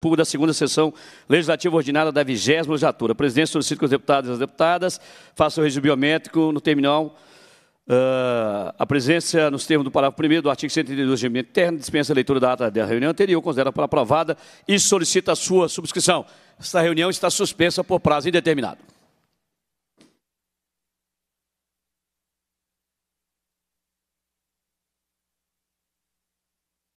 Público da segunda sessão legislativa ordinária da vigésima legislatura. Presidente, solicito que os deputados e as deputadas façam o registro biométrico no terminal. Uh, a presença, nos termos do parágrafo 1 do artigo 132 do regimento interno, dispensa a leitura da ata da reunião anterior, considera para aprovada e solicita a sua subscrição. Esta reunião está suspensa por prazo indeterminado.